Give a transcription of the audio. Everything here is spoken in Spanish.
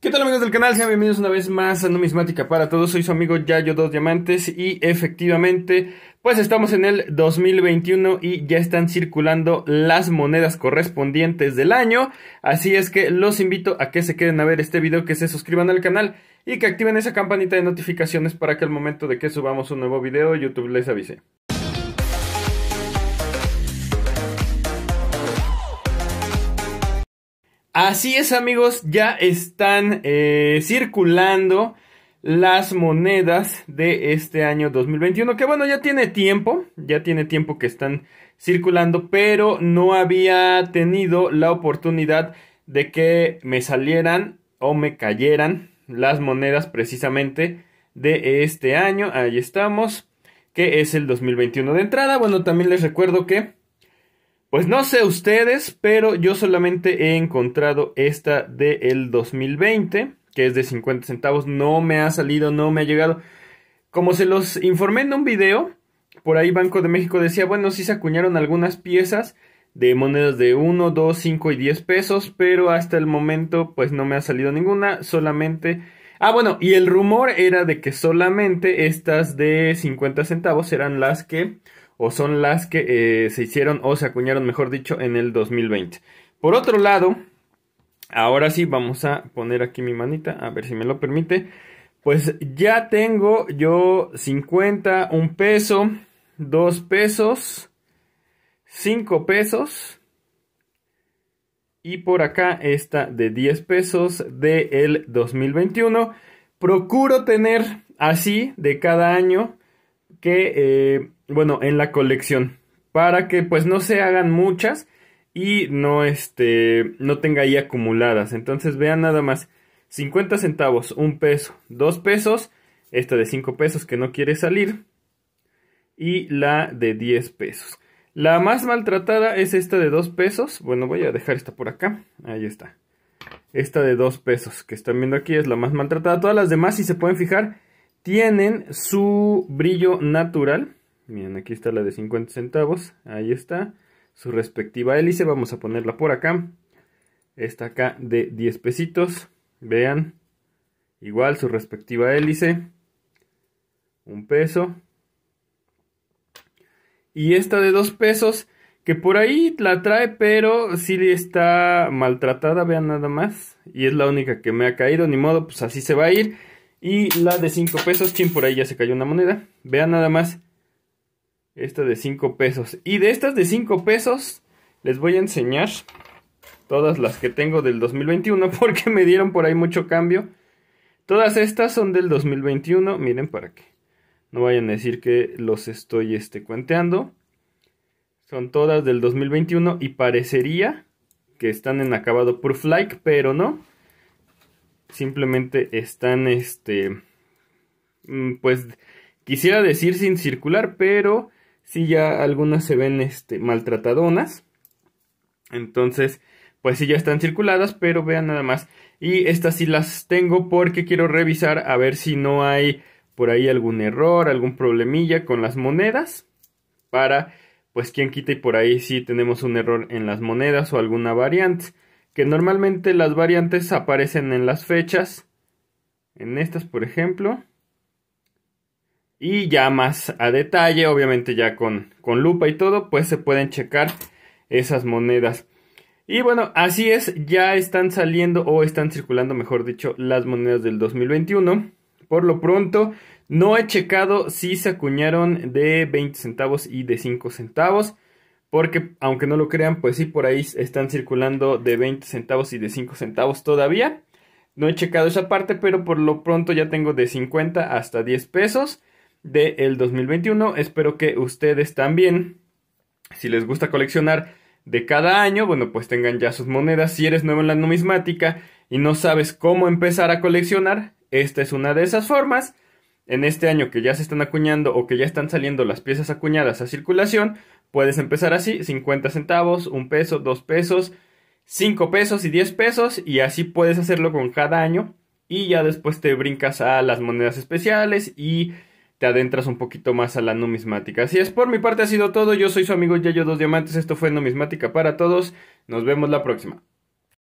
¿Qué tal amigos del canal? Sean bienvenidos una vez más a Numismática para Todos. Soy su amigo Yayo Dos Diamantes y efectivamente, pues estamos en el 2021 y ya están circulando las monedas correspondientes del año. Así es que los invito a que se queden a ver este video, que se suscriban al canal y que activen esa campanita de notificaciones para que al momento de que subamos un nuevo video YouTube les avise. Así es amigos, ya están eh, circulando las monedas de este año 2021, que bueno, ya tiene tiempo, ya tiene tiempo que están circulando, pero no había tenido la oportunidad de que me salieran o me cayeran las monedas precisamente de este año. Ahí estamos, que es el 2021 de entrada. Bueno, también les recuerdo que pues no sé ustedes, pero yo solamente he encontrado esta del mil 2020, que es de 50 centavos. No me ha salido, no me ha llegado. Como se los informé en un video, por ahí Banco de México decía, bueno, sí se acuñaron algunas piezas de monedas de 1, 2, 5 y 10 pesos, pero hasta el momento pues no me ha salido ninguna, solamente... Ah, bueno, y el rumor era de que solamente estas de 50 centavos eran las que o son las que eh, se hicieron o se acuñaron, mejor dicho, en el 2020. Por otro lado, ahora sí vamos a poner aquí mi manita, a ver si me lo permite. Pues ya tengo yo 50, un peso, dos pesos, 5 pesos. Y por acá está de 10 pesos del el 2021. Procuro tener así de cada año que, eh, bueno, en la colección. Para que pues no se hagan muchas y no, este, no tenga ahí acumuladas. Entonces vean nada más. 50 centavos, 1 peso, 2 pesos. Esta de 5 pesos que no quiere salir. Y la de 10 pesos. La más maltratada es esta de 2 pesos. Bueno, voy a dejar esta por acá. Ahí está. Esta de 2 pesos que están viendo aquí es la más maltratada. Todas las demás, si se pueden fijar, tienen su brillo natural. Miren, aquí está la de 50 centavos. Ahí está. Su respectiva hélice. Vamos a ponerla por acá. Esta acá de 10 pesitos. Vean. Igual su respectiva hélice. Un peso. Y esta de 2 pesos. Que por ahí la trae, pero si está maltratada, vean nada más. Y es la única que me ha caído, ni modo, pues así se va a ir. Y la de 5 pesos, chin, por ahí ya se cayó una moneda. Vean nada más. Esta de 5 pesos. Y de estas de 5 pesos, les voy a enseñar todas las que tengo del 2021 porque me dieron por ahí mucho cambio. Todas estas son del 2021, miren para que no vayan a decir que los estoy este, cuenteando. Son todas del 2021 y parecería que están en acabado proof like, pero no simplemente están, este, mm, pues quisiera decir sin circular, pero si ya algunas se ven, este, maltratadonas. Entonces, pues si ya están circuladas, pero vean nada más. Y estas si las tengo porque quiero revisar a ver si no hay por ahí algún error, algún problemilla con las monedas. Para, pues quien quita y por ahí si tenemos un error en las monedas o alguna variante que normalmente las variantes aparecen en las fechas, en estas por ejemplo, y ya más a detalle, obviamente ya con, con lupa y todo, pues se pueden checar esas monedas. Y bueno, así es, ya están saliendo o están circulando, mejor dicho, las monedas del 2021. Por lo pronto, no he checado si se acuñaron de 20 centavos y de 5 centavos. Porque, aunque no lo crean, pues sí, por ahí están circulando de 20 centavos y de 5 centavos todavía. No he checado esa parte, pero por lo pronto ya tengo de 50 hasta 10 pesos del 2021. Espero que ustedes también, si les gusta coleccionar de cada año, bueno, pues tengan ya sus monedas. Si eres nuevo en la numismática y no sabes cómo empezar a coleccionar, esta es una de esas formas en este año que ya se están acuñando o que ya están saliendo las piezas acuñadas a circulación, puedes empezar así, 50 centavos, 1 peso, 2 pesos, 5 pesos y 10 pesos y así puedes hacerlo con cada año y ya después te brincas a las monedas especiales y te adentras un poquito más a la numismática. Así es, por mi parte ha sido todo, yo soy su amigo Yayo Dos Diamantes, esto fue Numismática para Todos, nos vemos la próxima.